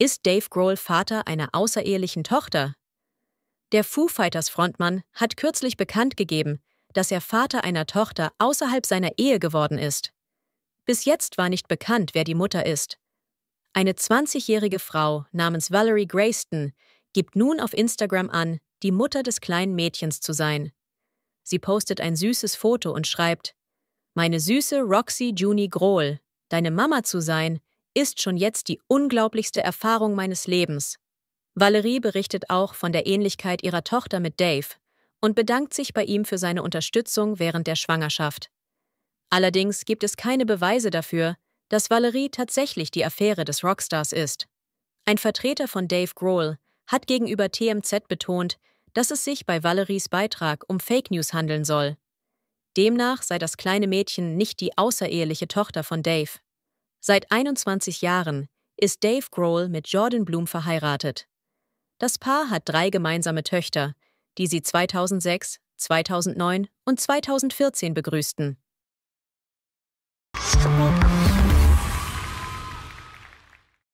Ist Dave Grohl Vater einer außerehelichen Tochter? Der Foo Fighters Frontmann hat kürzlich bekannt gegeben, dass er Vater einer Tochter außerhalb seiner Ehe geworden ist. Bis jetzt war nicht bekannt, wer die Mutter ist. Eine 20-jährige Frau namens Valerie Grayston gibt nun auf Instagram an, die Mutter des kleinen Mädchens zu sein. Sie postet ein süßes Foto und schreibt: Meine süße Roxy Junie Grohl, deine Mama zu sein, ist schon jetzt die unglaublichste Erfahrung meines Lebens. Valerie berichtet auch von der Ähnlichkeit ihrer Tochter mit Dave und bedankt sich bei ihm für seine Unterstützung während der Schwangerschaft. Allerdings gibt es keine Beweise dafür, dass Valerie tatsächlich die Affäre des Rockstars ist. Ein Vertreter von Dave Grohl hat gegenüber TMZ betont, dass es sich bei Valeries Beitrag um Fake News handeln soll. Demnach sei das kleine Mädchen nicht die außereheliche Tochter von Dave. Seit 21 Jahren ist Dave Grohl mit Jordan Bloom verheiratet. Das Paar hat drei gemeinsame Töchter, die sie 2006, 2009 und 2014 begrüßten.